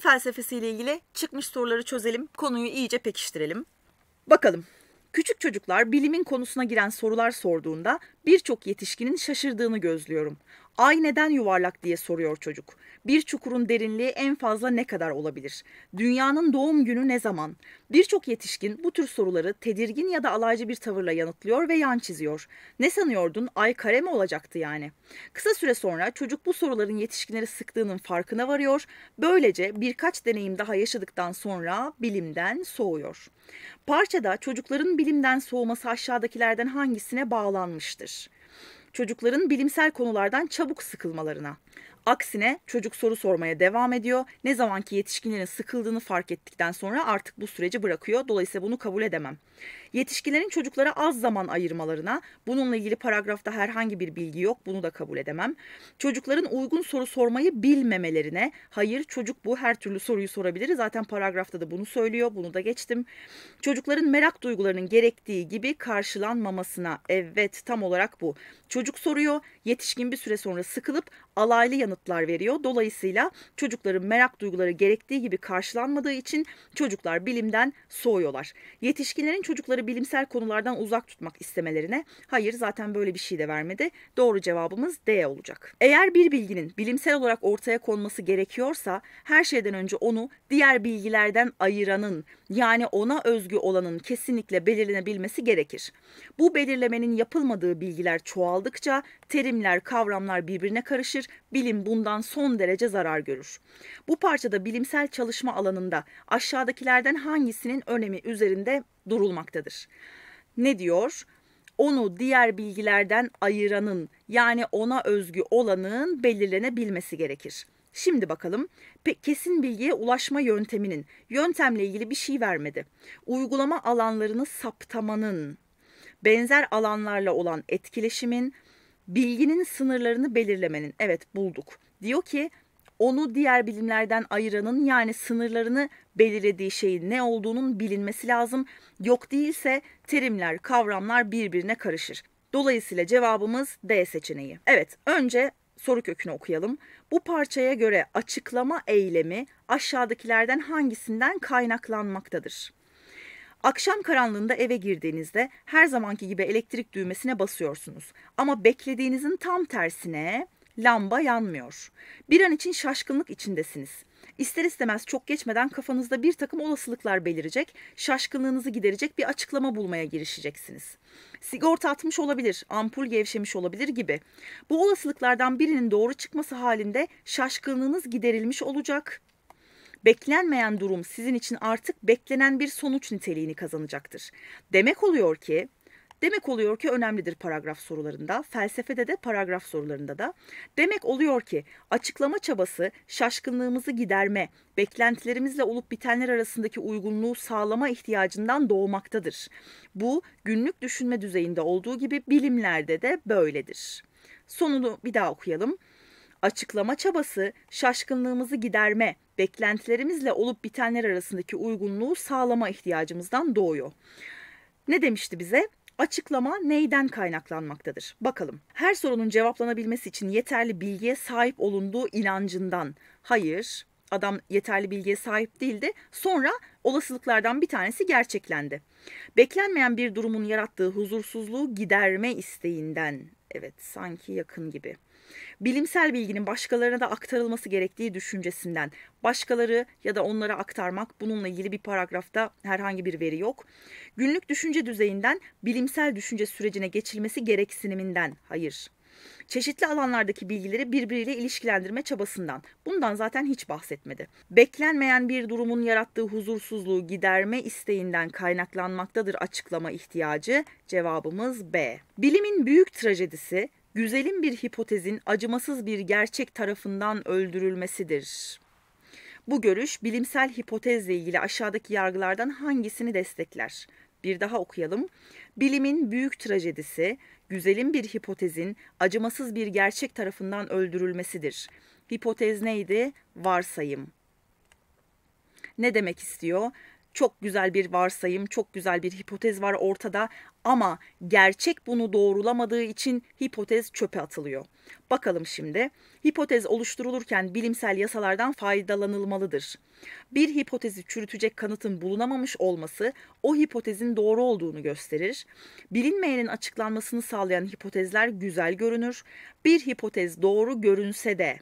Beyin felsefesiyle ilgili çıkmış soruları çözelim, konuyu iyice pekiştirelim. Bakalım. Küçük çocuklar bilimin konusuna giren sorular sorduğunda birçok yetişkinin şaşırdığını gözlüyorum. Ay neden yuvarlak diye soruyor çocuk. Bir çukurun derinliği en fazla ne kadar olabilir? Dünyanın doğum günü ne zaman? Birçok yetişkin bu tür soruları tedirgin ya da alaycı bir tavırla yanıtlıyor ve yan çiziyor. Ne sanıyordun? Ay kare mi olacaktı yani? Kısa süre sonra çocuk bu soruların yetişkinleri sıktığının farkına varıyor. Böylece birkaç deneyim daha yaşadıktan sonra bilimden soğuyor. Parçada çocukların bilimden soğuması aşağıdakilerden hangisine bağlanmıştır? çocukların bilimsel konulardan çabuk sıkılmalarına. Aksine çocuk soru sormaya devam ediyor. Ne zaman ki yetişkinlerin sıkıldığını fark ettikten sonra artık bu süreci bırakıyor. Dolayısıyla bunu kabul edemem. Yetişkinlerin çocuklara az zaman ayırmalarına bununla ilgili paragrafta herhangi bir bilgi yok. Bunu da kabul edemem. Çocukların uygun soru sormayı bilmemelerine hayır çocuk bu her türlü soruyu sorabilir. Zaten paragrafta da bunu söylüyor. Bunu da geçtim. Çocukların merak duygularının gerektiği gibi karşılanmamasına evet tam olarak bu. Çocuk soruyor. Yetişkin bir süre sonra sıkılıp alaylı yanıt yanıtlar veriyor. Dolayısıyla çocukların merak duyguları gerektiği gibi karşılanmadığı için çocuklar bilimden soğuyorlar. Yetişkinlerin çocukları bilimsel konulardan uzak tutmak istemelerine hayır zaten böyle bir şey de vermedi. Doğru cevabımız D olacak. Eğer bir bilginin bilimsel olarak ortaya konması gerekiyorsa her şeyden önce onu diğer bilgilerden ayıranın yani ona özgü olanın kesinlikle belirlenebilmesi gerekir. Bu belirlemenin yapılmadığı bilgiler çoğaldıkça terimler, kavramlar birbirine karışır, bilim bundan son derece zarar görür. Bu parçada bilimsel çalışma alanında aşağıdakilerden hangisinin önemi üzerinde durulmaktadır? Ne diyor? Onu diğer bilgilerden ayıranın yani ona özgü olanın belirlenebilmesi gerekir. Şimdi bakalım kesin bilgiye ulaşma yönteminin yöntemle ilgili bir şey vermedi. Uygulama alanlarını saptamanın, benzer alanlarla olan etkileşimin, bilginin sınırlarını belirlemenin. Evet bulduk. Diyor ki onu diğer bilimlerden ayıranın yani sınırlarını belirlediği şeyin ne olduğunun bilinmesi lazım. Yok değilse terimler, kavramlar birbirine karışır. Dolayısıyla cevabımız D seçeneği. Evet, önce soru kökünü okuyalım. Bu parçaya göre açıklama eylemi aşağıdakilerden hangisinden kaynaklanmaktadır? Akşam karanlığında eve girdiğinizde her zamanki gibi elektrik düğmesine basıyorsunuz. Ama beklediğinizin tam tersine lamba yanmıyor. Bir an için şaşkınlık içindesiniz. İster istemez çok geçmeden kafanızda bir takım olasılıklar belirecek, şaşkınlığınızı giderecek bir açıklama bulmaya girişeceksiniz. Sigorta atmış olabilir, ampul gevşemiş olabilir gibi. Bu olasılıklardan birinin doğru çıkması halinde şaşkınlığınız giderilmiş olacak Beklenmeyen durum sizin için artık beklenen bir sonuç niteliğini kazanacaktır. Demek oluyor ki Demek oluyor ki önemlidir paragraf sorularında, felsefede de paragraf sorularında da. Demek oluyor ki açıklama çabası şaşkınlığımızı giderme, beklentilerimizle olup bitenler arasındaki uygunluğu sağlama ihtiyacından doğmaktadır. Bu günlük düşünme düzeyinde olduğu gibi bilimlerde de böyledir. Sonunu bir daha okuyalım. Açıklama çabası şaşkınlığımızı giderme, beklentilerimizle olup bitenler arasındaki uygunluğu sağlama ihtiyacımızdan doğuyor. Ne demişti bize? Açıklama neyden kaynaklanmaktadır? Bakalım. Her sorunun cevaplanabilmesi için yeterli bilgiye sahip olunduğu inancından. Hayır, adam yeterli bilgiye sahip değildi. Sonra olasılıklardan bir tanesi gerçeklendi. Beklenmeyen bir durumun yarattığı huzursuzluğu giderme isteğinden. Evet, sanki yakın gibi bilimsel bilginin başkalarına da aktarılması gerektiği düşüncesinden. Başkaları ya da onlara aktarmak bununla ilgili bir paragrafta herhangi bir veri yok. Günlük düşünce düzeyinden bilimsel düşünce sürecine geçilmesi gereksiniminden. Hayır. Çeşitli alanlardaki bilgileri birbiriyle ilişkilendirme çabasından. Bundan zaten hiç bahsetmedi. Beklenmeyen bir durumun yarattığı huzursuzluğu giderme isteğinden kaynaklanmaktadır açıklama ihtiyacı. Cevabımız B. Bilimin büyük trajedisi güzelim bir hipotezin acımasız bir gerçek tarafından öldürülmesidir. Bu görüş bilimsel hipotezle ilgili aşağıdaki yargılardan hangisini destekler? Bir daha okuyalım. Bilimin büyük trajedisi, güzelim bir hipotezin acımasız bir gerçek tarafından öldürülmesidir. Hipotez neydi? Varsayım. Ne demek istiyor? Çok güzel bir varsayım, çok güzel bir hipotez var ortada ama gerçek bunu doğrulamadığı için hipotez çöpe atılıyor. Bakalım şimdi. Hipotez oluşturulurken bilimsel yasalardan faydalanılmalıdır. Bir hipotezi çürütecek kanıtın bulunamamış olması o hipotezin doğru olduğunu gösterir. Bilinmeyenin açıklanmasını sağlayan hipotezler güzel görünür. Bir hipotez doğru görünse de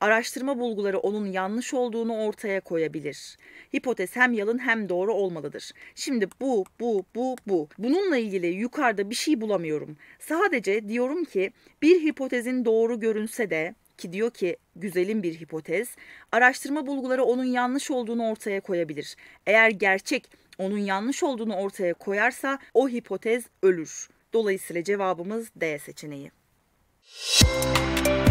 Araştırma bulguları onun yanlış olduğunu ortaya koyabilir. Hipotez hem yalın hem doğru olmalıdır. Şimdi bu, bu, bu, bu. Bununla ilgili yukarıda bir şey bulamıyorum. Sadece diyorum ki bir hipotezin doğru görünse de ki diyor ki güzelim bir hipotez, araştırma bulguları onun yanlış olduğunu ortaya koyabilir. Eğer gerçek onun yanlış olduğunu ortaya koyarsa o hipotez ölür. Dolayısıyla cevabımız D seçeneği. Müzik